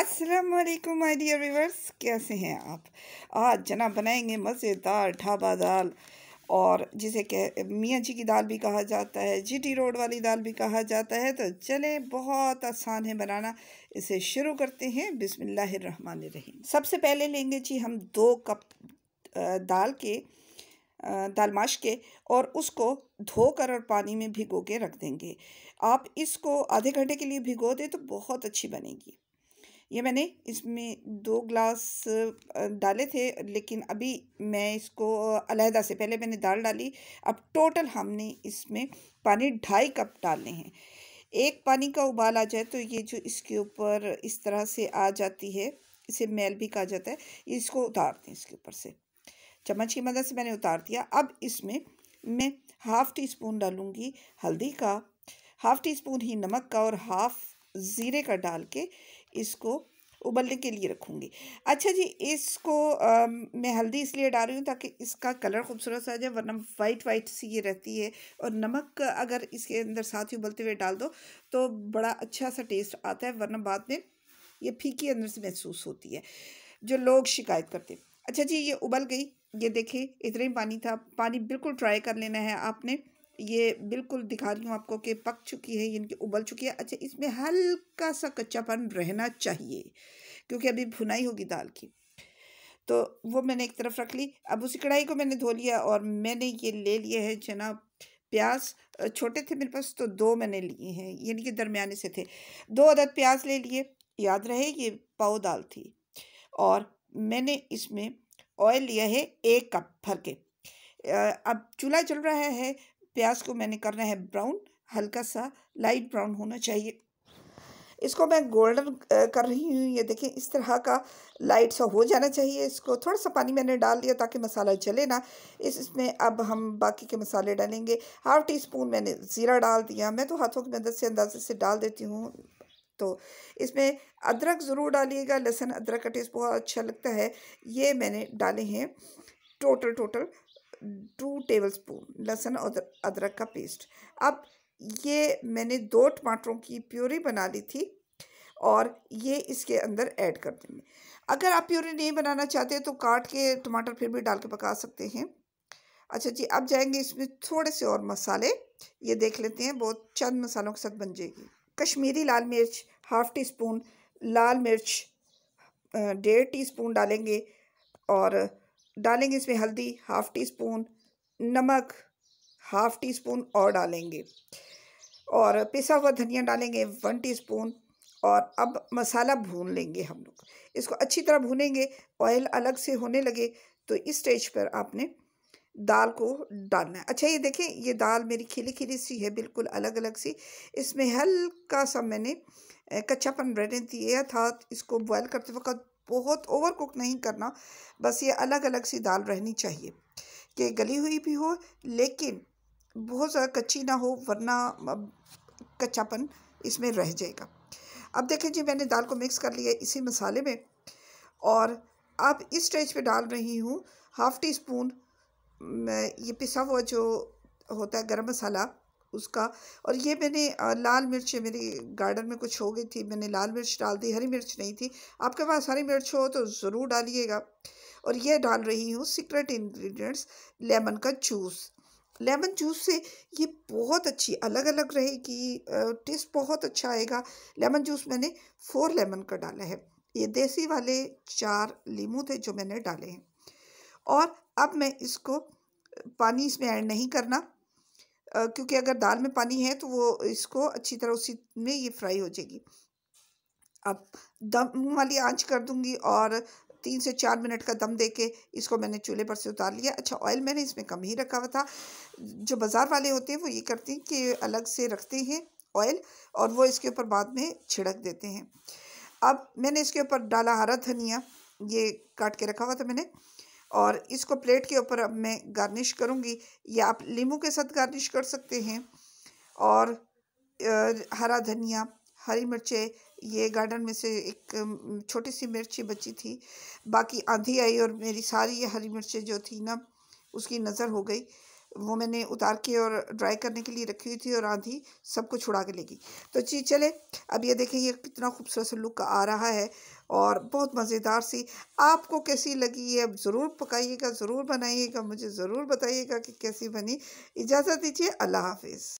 असलकुम आई dear reverse कैसे हैं आप आज जना बनाएंगे मज़ेदार ढाबा दाल और जिसे कह मियाँ जी की दाल भी कहा जाता है जीटी रोड वाली दाल भी कहा जाता है तो चले बहुत आसान है बनाना इसे शुरू करते हैं रहीम सबसे पहले लेंगे जी हम दो कप दाल के दाल माश के और उसको धोकर और पानी में भिगो के रख देंगे आप इसको आधे घंटे के लिए भिगो दें तो बहुत अच्छी बनेगी ये मैंने इसमें दो ग्लास डाले थे लेकिन अभी मैं इसको अलहदा से पहले मैंने दाल डाली अब टोटल हमने इसमें पानी ढाई कप डालने हैं एक पानी का उबाल आ जाए तो ये जो इसके ऊपर इस तरह से आ जाती है इसे मैल भी कहा जाता है इसको उतार दें इसके ऊपर से चम्मच की मदद से मैंने उतार दिया अब इसमें मैं हाफ़ टी स्पून डालूँगी हल्दी का हाफ़ टी स्पून ही नमक का और हाफ़ ज़ीरे का डाल के इसको उबलने के लिए रखूँगी अच्छा जी इसको आ, मैं हल्दी इसलिए डाल रही हूँ ताकि इसका कलर खूबसूरत सा जाए वरना वाइट वाइट सी ये रहती है और नमक अगर इसके अंदर साथ ही उबलते हुए डाल दो तो बड़ा अच्छा सा टेस्ट आता है वरना बाद में ये फीकी अंदर से महसूस होती है जो लोग शिकायत करते अच्छा जी ये उबल गई ये देखें इतना ही पानी था पानी बिल्कुल ट्राई कर लेना है आपने ये बिल्कुल दिखा रही हूँ आपको कि पक चुकी है इनकी उबल चुकी है अच्छा इसमें हल्का सा कच्चापन रहना चाहिए क्योंकि अभी भुनाई होगी दाल की तो वो मैंने एक तरफ रख ली अब उसी कढ़ाई को मैंने धो लिया और मैंने ये ले लिए हैं जनाब प्याज छोटे थे मेरे पास तो दो मैंने लिए हैं यानी कि दरमियाने से थे दो अदद प्याज ले लिए याद रहे ये पाव दाल थी और मैंने इसमें ऑयल लिया है एक कप भर के अब चूल्हा चल रहा है प्याज को मैंने करना है ब्राउन हल्का सा लाइट ब्राउन होना चाहिए इसको मैं गोल्डन कर रही हूँ ये देखें इस तरह का लाइट सा हो जाना चाहिए इसको थोड़ा सा पानी मैंने डाल दिया ताकि मसाला जले ना इस इसमें अब हम बाकी के मसाले डालेंगे हाफ़ टी स्पून मैंने ज़ीरा डाल दिया मैं तो हाथों की मदद से अंदाजे से डाल देती हूँ तो इसमें अदरक ज़रूर डालिएगा लहसुन अदरक का टेस्ट बहुत अच्छा लगता है ये मैंने डाले हैं total total two tablespoon लहसुन और अदरक का पेस्ट अब ये मैंने दो टमाटरों की प्योरी बना ली थी और ये इसके अंदर ऐड कर देंगे अगर आप प्योरी नहीं बनाना चाहते तो काट के टमाटर फिर भी डाल के पका सकते हैं अच्छा जी अब जाएंगे इसमें थोड़े से और मसाले ये देख लेते हैं बहुत चंद मसालों के साथ बन जाएगी कश्मीरी लाल मिर्च हाफ़ टी स्पून लाल मिर्च डेढ़ टी स्पून डालेंगे और डालेंगे इसमें हल्दी हाफ़ टी स्पून नमक हाफ़ टी स्पून और डालेंगे और पिसा हुआ धनिया डालेंगे वन टी स्पून और अब मसाला भून लेंगे हम लोग इसको अच्छी तरह भूनेंगे ऑयल अलग से होने लगे तो इस स्टेज पर आपने दाल को डालना है अच्छा ये देखें ये दाल मेरी खिली खिली सी है बिल्कुल अलग अलग सी इसमें हल्का सा मैंने कच्चापन रहने दिया था इसको बॉयल करते वक्त बहुत ओवर कुक नहीं करना बस ये अलग अलग सी दाल रहनी चाहिए कि गली हुई भी हो लेकिन बहुत ज़्यादा कच्ची ना हो वरना कच्चापन इसमें रह जाएगा अब देखें जी मैंने दाल को मिक्स कर लिया इसी मसाले में और अब इस स्टेज पे डाल रही हूँ हाफ़ टी स्पून ये पिसा हुआ जो होता है गरम मसाला उसका और ये मैंने लाल मिर्च मेरी गार्डन में कुछ हो गई थी मैंने लाल मिर्च डाल दी हरी मिर्च नहीं थी आपके पास हरी मिर्च हो तो ज़रूर डालिएगा और यह डाल रही हूँ सीक्रेट इंग्रेडिएंट्स लेमन का जूस लेमन जूस से ये बहुत अच्छी अलग अलग रहेगी टेस्ट बहुत अच्छा आएगा लेमन जूस मैंने फोर लेमन का डाला है ये देसी वाले चार लीमू थे जो मैंने डाले हैं और अब मैं इसको पानी इसमें ऐड नहीं करना क्योंकि अगर दाल में पानी है तो वो इसको अच्छी तरह उसी में ये फ्राई हो जाएगी अब दम वाली आंच कर दूंगी और तीन से चार मिनट का दम दे के इसको मैंने चूल्हे पर से उतार लिया अच्छा ऑयल मैंने इसमें कम ही रखा हुआ था जो बाज़ार वाले होते हैं वो ये करते हैं कि अलग से रखते हैं ऑयल और वो इसके ऊपर बाद में छिड़क देते हैं अब मैंने इसके ऊपर डाला हरा धनिया ये काट के रखा हुआ था मैंने और इसको प्लेट के ऊपर अब मैं गार्निश करूँगी या आप लीमू के साथ गार्निश कर सकते हैं और हरा धनिया हरी मिर्चें ये गार्डन में से एक छोटी सी मिर्ची बची थी बाकी आंधी आई और मेरी सारी ये हरी मिर्चें जो थी ना उसकी नज़र हो गई वो मैंने उतार के और ड्राई करने के लिए रखी हुई थी और आंधी सबको छुड़ा के ले गई तो जी चले अब ये देखें ये कितना खूबसूरत लुक आ रहा है और बहुत मज़ेदार सी आपको कैसी लगी है ज़रूर पकाइएगा ज़रूर बनाइएगा मुझे ज़रूर बताइएगा कि कैसी बनी इजाज़त दीजिए अल्लाह हाफिज़